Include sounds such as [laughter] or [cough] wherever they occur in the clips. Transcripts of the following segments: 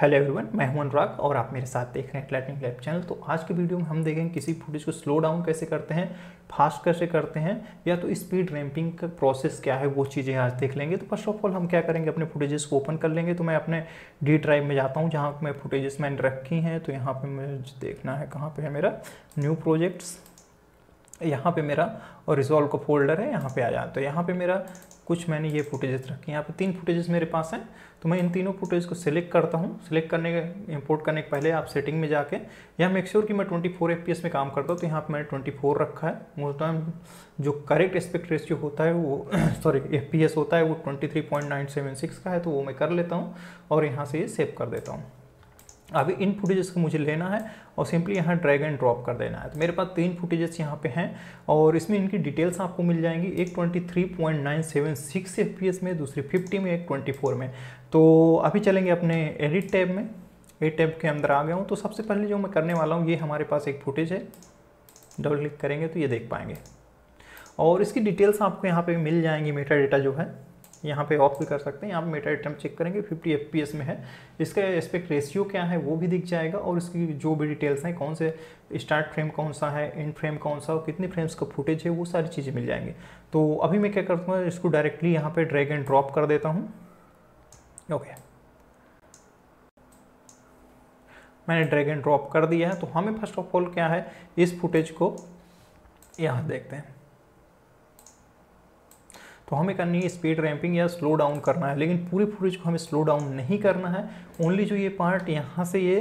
Hello everyone मैं हूं अनुराग और आप मेरे साथ देख रहे हैं लाइटनिंग लैब चैनल तो आज के वीडियो में हम देखेंगे किसी फुटेज को स्लो डाउन कैसे करते हैं फास्ट कैसे करते हैं या तो स्पीड रैंपिंग का प्रोसेस क्या है वो चीज़ें आज देख लेंगे तो फर्स्ट ऑफ ऑल हम क्या करेंगे अपने फुटेजेस को ओपन कर लेंगे तो मैं अपने डी ड्राइव में जाता हूँ जहाँ मैं फुटेजेस मैंने रखी हैं तो यहाँ पर मुझे देखना है कहाँ पर है मेरा न्यू प्रोजेक्ट्स यहाँ पे मेरा और रिजॉल्व का फोल्डर है यहाँ पे आ जाए तो यहाँ पे मेरा कुछ मैंने ये फुटेजेस रखे हैं यहाँ पे तीन फुटेजेस मेरे पास हैं तो मैं इन तीनों फुटेज को सिलेक्ट करता हूँ सिलेक्ट करने के इंपोर्ट करने के पहले आप सेटिंग में जाके यहाँ मेक श्योर कि मैं ट्वेंटी फोर में काम करता हूँ तो यहाँ पर मैंने ट्वेंटी रखा है मोस्ट टाइम जो करेक्ट एस्पेक्ट रेशियो होता है वो सॉरी [clears throat] एफ होता है वो ट्वेंटी का है तो वो मैं कर लेता हूँ और यहाँ से ये सेव कर देता हूँ अभी इन फुटेजेस को मुझे लेना है और सिंपली यहाँ ड्रैग एंड ड्रॉप कर देना है तो मेरे पास तीन फुटेजेस यहाँ पे हैं और इसमें इनकी डिटेल्स आपको मिल जाएंगी एक twenty three point nine seven 23.976 एस में दूसरी 50 में एक 24 में तो अभी चलेंगे अपने एडिट टैब में एडिट टैब के अंदर आ गया हूँ तो सबसे पहले जो मैं करने वाला हूँ ये हमारे पास एक फुटेज है डबल क्लिक करेंगे तो ये देख पाएंगे और इसकी डिटेल्स आपको यहाँ पर मिल जाएंगी मेटा डेटा जो है यहाँ पे ऑफ भी कर सकते हैं यहाँ पे मेटा आइटम चेक करेंगे 50 एफ में है इसका एस्पेक्ट रेशियो क्या है वो भी दिख जाएगा और इसकी जो भी डिटेल्स हैं कौन से स्टार्ट फ्रेम कौन सा है एंड फ्रेम कौन सा और कितने फ्रेम्स का फुटेज है वो सारी चीज़ें मिल जाएंगी तो अभी मैं क्या करता हूँ इसको डायरेक्टली यहाँ पर ड्रैग एंड ड्रॉप कर देता हूँ ओके मैंने ड्रैग एंड ड्रॉप कर दिया है तो हमें फर्स्ट ऑफ ऑल क्या है इस फुटेज को यहाँ देखते हैं तो हमें करनी है स्पीड रैंपिंग या स्लो डाउन करना है लेकिन पूरी फुटेज को हमें स्लो डाउन नहीं करना है ओनली जो ये पार्ट यहाँ से ये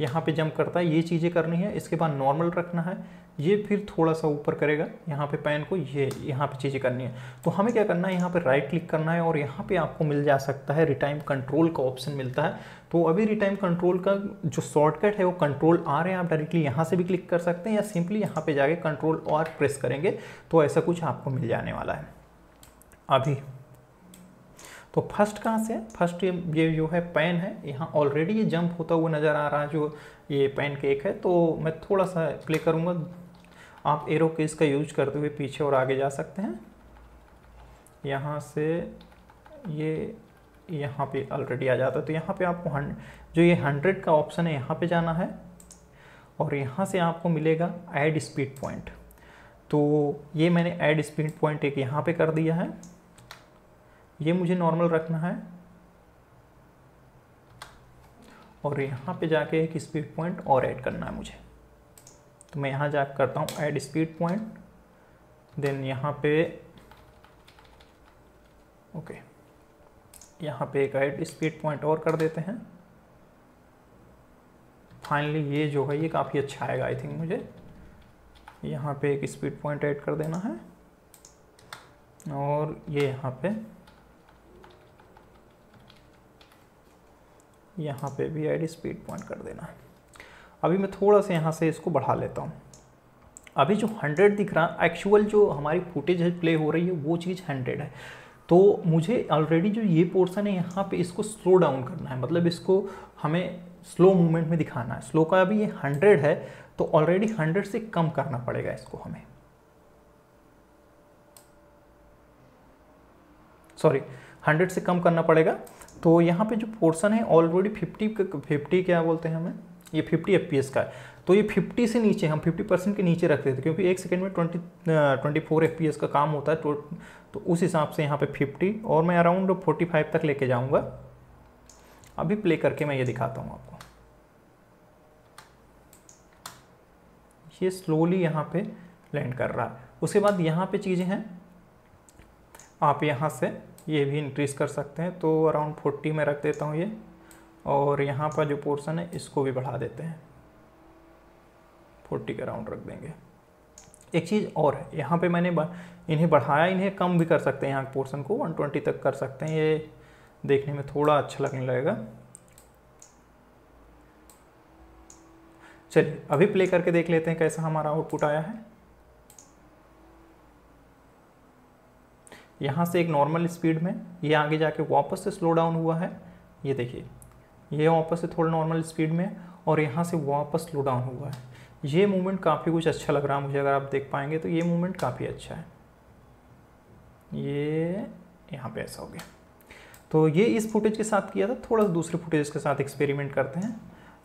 यहाँ पे जंप करता है ये चीज़ें करनी है इसके बाद नॉर्मल रखना है ये फिर थोड़ा सा ऊपर करेगा यहाँ पे पैन को ये यहाँ पे चीज़ें करनी है तो हमें क्या करना है यहाँ पे राइट क्लिक करना है और यहाँ पे आपको मिल जा सकता है रिटाइम कंट्रोल का ऑप्शन मिलता है तो अभी रिटाइम कंट्रोल का जो शॉर्टकट है वो कंट्रोल आ रहे हैं आप डायरेक्टली यहाँ से भी क्लिक कर सकते हैं या सिंपली यहाँ पर जाके कंट्रोल और प्रेस करेंगे तो ऐसा कुछ आपको मिल जाने वाला है अभी तो फर्स्ट कहाँ से फर्स्ट ये ये जो है पेन है यहाँ ऑलरेडी ये जंप होता हुआ नज़र आ रहा है जो ये पेन केक है तो मैं थोड़ा सा प्ले करूँगा आप एरो केस का यूज करते हुए पीछे और आगे जा सकते हैं यहाँ से ये यहाँ पे ऑलरेडी आ जाता है तो यहाँ पे आपको हंड जो ये हंड्रेड का ऑप्शन है यहाँ पे जाना है और यहाँ से आपको मिलेगा ऐड स्पीड पॉइंट तो ये मैंने ऐड स्पीड पॉइंट एक यहाँ पे कर दिया है ये मुझे नॉर्मल रखना है और यहाँ पे जाके एक स्पीड पॉइंट और ऐड करना है मुझे तो मैं यहाँ जा करता हूँ ऐड स्पीड पॉइंट देन यहाँ पे ओके यहाँ पे एक ऐड स्पीड पॉइंट और कर देते हैं फाइनली ये जो है ये काफ़ी अच्छा आएगा आई थिंक मुझे यहाँ पे एक स्पीड पॉइंट ऐड कर देना है और ये यहाँ पे यहाँ पे भी आईडी स्पीड पॉइंट कर देना है अभी मैं थोड़ा सा यहाँ से इसको बढ़ा लेता हूँ अभी जो हंड्रेड दिख रहा है एक्चुअल जो हमारी फुटेज है प्ले हो रही है वो चीज़ हंड्रेड है तो मुझे ऑलरेडी जो ये पोर्सन है यहाँ पे इसको स्लो डाउन करना है मतलब इसको हमें स्लो मूवमेंट में दिखाना है स्लो का अभी ये हंड्रेड है तो ऑलरेडी हंड्रेड से कम करना पड़ेगा इसको हमें सॉरी हंड्रेड से कम करना पड़ेगा तो यहाँ पे जो पोर्सन है ऑलरेडी फिफ्टी फिफ्टी क्या बोलते हैं हमें ये फिफ्टी एफ का है तो ये 50 से नीचे हम 50 परसेंट के नीचे रखते थे क्योंकि एक सेकंड में 20 ट्वेंटी फोर एफ का काम होता है तो, तो उस हिसाब से यहाँ पे 50 और मैं अराउंड 45 तक लेके जाऊँगा अभी प्ले करके मैं ये दिखाता हूँ आपको ये स्लोली यहाँ पर लैंड कर रहा है उसके बाद यहाँ पर चीज़ें हैं आप यहाँ से ये भी इंक्रीज़ कर सकते हैं तो अराउंड फोर्टी में रख देता हूँ ये और यहाँ पर जो पोर्सन है इसको भी बढ़ा देते हैं फोर्टी के अराउंड रख देंगे एक चीज़ और है यहाँ पे मैंने इन्हें बढ़ाया इन्हें कम भी कर सकते हैं यहाँ पोर्सन को 120 तक कर सकते हैं ये देखने में थोड़ा अच्छा लगने लगेगा चलिए अभी प्ले करके देख लेते हैं कैसा हमारा आउटपुट आया है यहाँ से एक नॉर्मल स्पीड में ये आगे जाके वापस से स्लो डाउन हुआ है ये देखिए ये वापस से थोड़ा नॉर्मल स्पीड में और यहाँ से वापस स्लो डाउन हुआ है ये मूवमेंट काफ़ी कुछ अच्छा लग रहा है मुझे अगर आप देख पाएंगे तो ये मूवमेंट काफ़ी अच्छा है ये यहाँ पे ऐसा हो गया तो ये इस फुटेज के साथ किया था थोड़ा सा दूसरे फुटेज के साथ एक्सपेरिमेंट करते हैं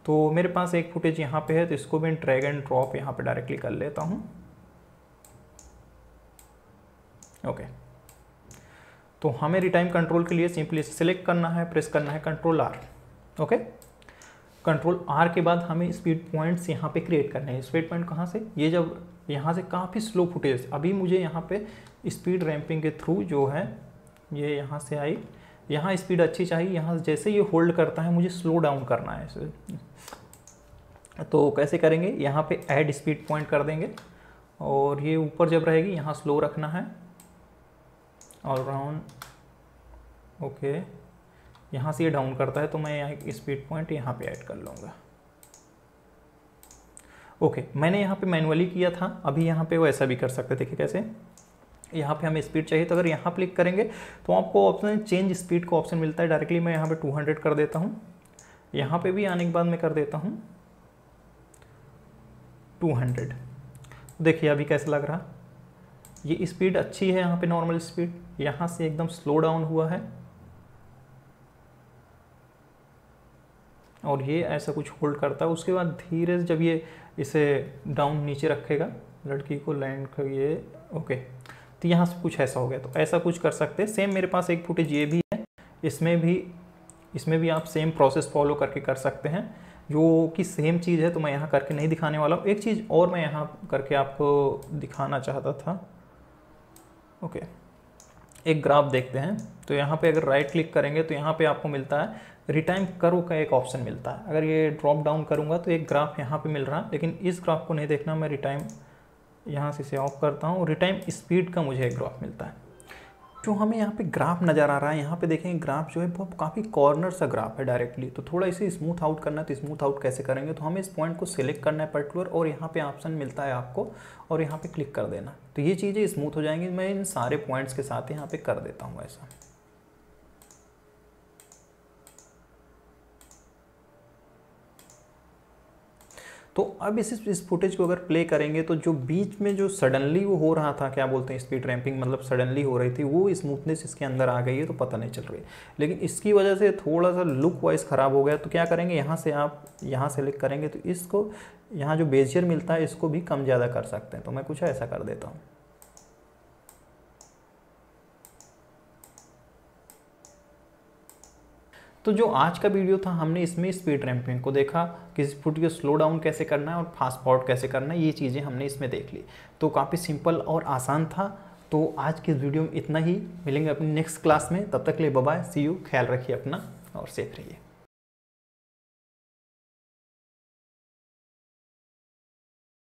तो मेरे पास एक फुटेज यहाँ पे है तो इसको मैं ड्रैग एंड ड्रॉप यहाँ पे डायरेक्टली कर लेता हूँ ओके okay. तो हमें रिटाइम कंट्रोल के लिए सिंपली सिलेक्ट करना है प्रेस करना है control R okay control R के बाद हमें स्पीड पॉइंट्स यहाँ पे क्रिएट करने हैं स्पीड पॉइंट कहाँ से ये जब यहाँ से काफ़ी स्लो फुटेज अभी मुझे यहाँ पे स्पीड रैंपिंग के थ्रू जो है ये यह यहाँ से आई यहाँ स्पीड अच्छी चाहिए यहाँ जैसे ये यह होल्ड करता है मुझे स्लो डाउन करना है इसे तो कैसे करेंगे यहाँ पे ऐड स्पीड पॉइंट कर देंगे और ये ऊपर जब रहेगी यहाँ स्लो रखना है ऑल राउंड ओके यहाँ से ये डाउन करता है तो मैं यहाँ स्पीड पॉइंट यहाँ पे ऐड कर लूँगा ओके मैंने यहाँ पे मैनुअली किया था अभी यहाँ पे वो ऐसा भी कर सकते देखिए कैसे यहाँ पे हमें स्पीड चाहिए तो अगर यहाँ क्लिक करेंगे तो आपको ऑप्शन चेंज स्पीड का ऑप्शन मिलता है डायरेक्टली मैं यहाँ पे 200 कर देता हूँ यहाँ पे भी आने के बाद मैं कर देता हूँ 200 देखिए अभी कैसे लग रहा ये स्पीड अच्छी है यहाँ पे नॉर्मल स्पीड यहाँ से एकदम स्लो डाउन हुआ है और ये ऐसा कुछ होल्ड करता है उसके बाद धीरे से जब ये इसे डाउन नीचे रखेगा लड़की को लैंड कर ये ओके तो यहाँ से कुछ ऐसा हो गया तो ऐसा कुछ कर सकते हैं सेम मेरे पास एक फुटेज ये भी है इसमें भी इसमें भी आप सेम प्रोसेस फॉलो करके कर सकते हैं जो कि सेम चीज़ है तो मैं यहाँ करके नहीं दिखाने वाला हूँ एक चीज़ और मैं यहाँ करके आपको दिखाना चाहता था ओके okay. एक ग्राफ देखते हैं तो यहाँ पे अगर राइट क्लिक करेंगे तो यहाँ पे आपको मिलता है रिटाइम करो का एक ऑप्शन मिलता है अगर ये ड्रॉप डाउन करूँगा तो एक ग्राफ यहाँ पे मिल रहा है लेकिन इस ग्राफ को नहीं देखना मैं रिटाइम यहाँ से इसे ऑफ करता हूँ रिटाइम स्पीड का मुझे एक ग्राफ मिलता है जो हमें यहाँ पे ग्राफ नज़र आ रहा है यहाँ पे देखेंगे ग्राफ जो है वो काफ़ी कॉर्नर सा ग्राफ है डायरेक्टली तो थोड़ा इसे स्मूथ आउट करना है तो स्मूथ आउट कैसे करेंगे तो हमें इस पॉइंट को सिलेक्ट करना है पर्टिकुलर और यहाँ पे ऑप्शन मिलता है आपको और यहाँ पे क्लिक कर देना तो ये चीज़ें स्मूथ हो जाएंगी मैं इन सारे पॉइंट्स के साथ यहाँ पर कर देता हूँ ऐसा तो अब इस इस फुटेज को अगर प्ले करेंगे तो जो बीच में जो सडनली वो हो रहा था क्या बोलते हैं स्पीड रैंपिंग मतलब सडनली हो रही थी वो स्मूथनेस इसके अंदर आ गई है तो पता नहीं चल रही लेकिन इसकी वजह से थोड़ा सा लुक वाइज ख़राब हो गया तो क्या करेंगे यहाँ से आप यहाँ सेलेक्ट करेंगे तो इसको यहाँ जो बेजियर मिलता है इसको भी कम ज़्यादा कर सकते हैं तो मैं कुछ ऐसा कर देता हूँ तो जो आज का वीडियो था हमने इसमें स्पीड रैंपिंग को देखा किसी फुट को स्लो डाउन कैसे करना है और फास्ट फॉर्ड कैसे करना है ये चीज़ें हमने इसमें देख ली तो काफ़ी सिंपल और आसान था तो आज के वीडियो में इतना ही मिलेंगे अपनी नेक्स्ट क्लास में तब तक ले बाय सी यू ख्याल रखिए अपना और सेफ रहिए